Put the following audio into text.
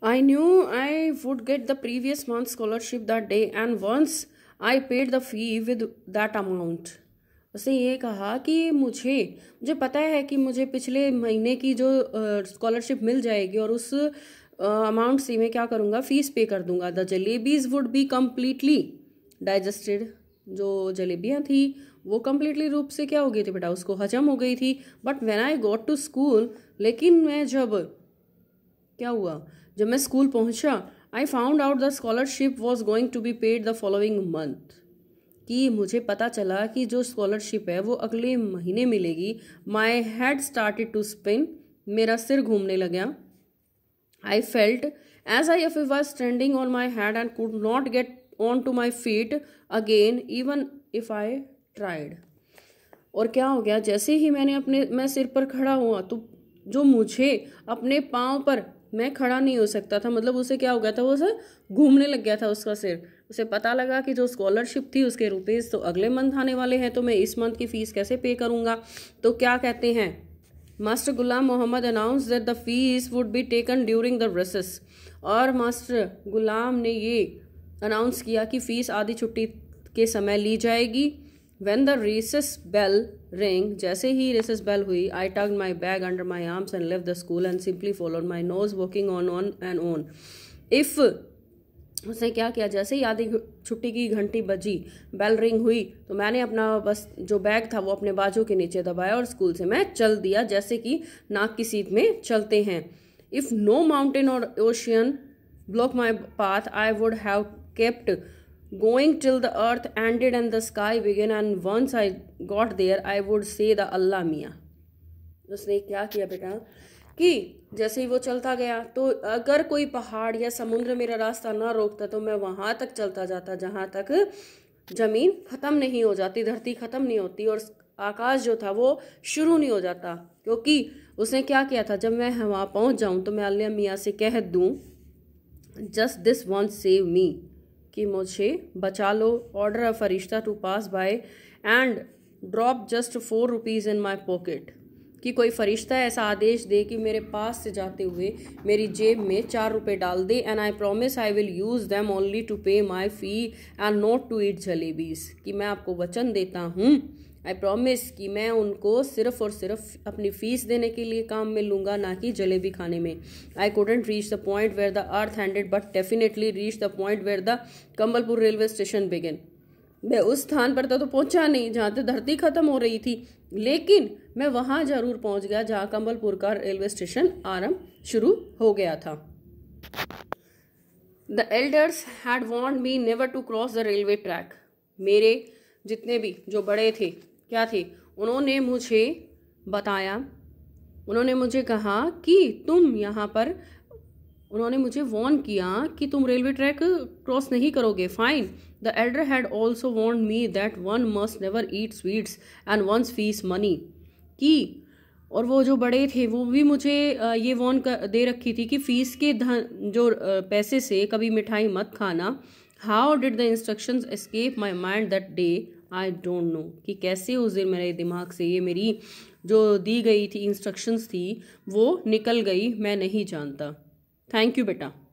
I knew I would get the previous month's scholarship that day and once I paid the fee with that amount. उसने ये कहा कि मुझे मुझे पता है कि मुझे पिछले महीने की जो स्कॉलरशिप uh, मिल जाएगी और उस अमाउंट uh, से मैं क्या करूँगा फीस पे कर दूँगा the jalebis would be completely digested जो जलेबियाँ थी वो कम्प्लीटली रूप से क्या हो गई थी बेटा उसको हजम हो गई थी but when I got to school लेकिन मैं जब क्या हुआ जब मैं स्कूल पहुंचा I found out the scholarship was going to be paid the following month कि मुझे पता चला कि जो स्कॉलरशिप है वो अगले महीने मिलेगी my head started to spin मेरा सिर घूमने लग गया I felt as I if was standing on my head and could not get on to my feet again even if I tried और क्या हो गया जैसे ही मैंने अपने मैं सिर पर खड़ा हुआ तो जो मुझे अपने पाँव पर मैं खड़ा नहीं हो सकता था मतलब उसे क्या हो गया था वो सर घूमने लग गया था उसका सिर उसे पता लगा कि जो स्कॉलरशिप थी उसके रुपीज़ तो अगले मंथ आने वाले हैं तो मैं इस मंथ की फ़ीस कैसे पे करूँगा तो क्या कहते हैं master Ghulam Mohammad announce that the fees would be taken during the recess और मास्टर गुलाम ने ये अनाउंस किया कि फ़ीस आधी छुट्टी के समय ली जाएगी when the recess bell ring जैसे ही रिसस बेल हुई I tuck my bag under my arms and leave the school and simply followed my nose walking on on and on if उसने क्या किया जैसे ही आधी छुट्टी की घंटी बजी बेल रिंग हुई तो मैंने अपना बस जो बैग था वो अपने बाजू के नीचे दबाया और स्कूल से मैं चल दिया जैसे कि नाक की सीट में चलते हैं इफ़ नो माउंटेन और ocean block my path I would have kept Going till the earth ended and the sky began, and once I got there, I would say the Allah मियाँ उसने क्या किया बेटा कि जैसे ही वो चलता गया तो अगर कोई पहाड़ या समुद्र मेरा रास्ता ना रोकता तो मैं वहाँ तक चलता जाता जहाँ तक ज़मीन ख़त्म नहीं हो जाती धरती ख़त्म नहीं होती और आकाश जो था वो शुरू नहीं हो जाता क्योंकि उसने क्या किया था जब मैं वहाँ पहुँच जाऊँ तो मैं अल्लाह मियाँ से कह दूँ just this won't save me कि मुझे बचा लो ऑर्डर अ फरिश्ता to pass by and drop just four rupees in my pocket कि कोई फरिश्ता ऐसा आदेश दे कि मेरे पास से जाते हुए मेरी जेब में चार रुपये डाल दे and I promise I will use them only to pay my fee and not to eat jalebis कि मैं आपको वचन देता हूँ आई प्रॉमिस कि मैं उनको सिर्फ और सिर्फ अपनी फीस देने के लिए काम में लूँगा ना कि जलेबी खाने में I couldn't reach the point where the earth ended but definitely reach the point where the Campbellpur railway station begin मैं उस स्थान पर तो, तो पहुंचा नहीं जहां तो धरती खत्म हो रही थी लेकिन मैं वहां जरूर पहुंच गया जहाँ कंबलपुर का रेलवे स्टेशन आरंभ शुरू हो गया था the elders had warned me never to cross the railway track मेरे जितने भी जो बड़े थे क्या थी उन्होंने मुझे बताया उन्होंने मुझे कहा कि तुम यहाँ पर उन्होंने मुझे वॉर्न किया कि तुम रेलवे ट्रैक क्रॉस नहीं करोगे fine the elder had also warned me that one must never eat sweets and once fees money कि और वो जो बड़े थे वो भी मुझे ये वॉर्न दे रखी थी कि फ़ीस के धन जो पैसे से कभी मिठाई मत खाना how did the instructions escape my mind that day I don't know कि कैसे उस दिन मेरे दिमाग से ये मेरी जो दी गई थी इंस्ट्रक्शंस थी वो निकल गई मैं नहीं जानता थैंक यू बेटा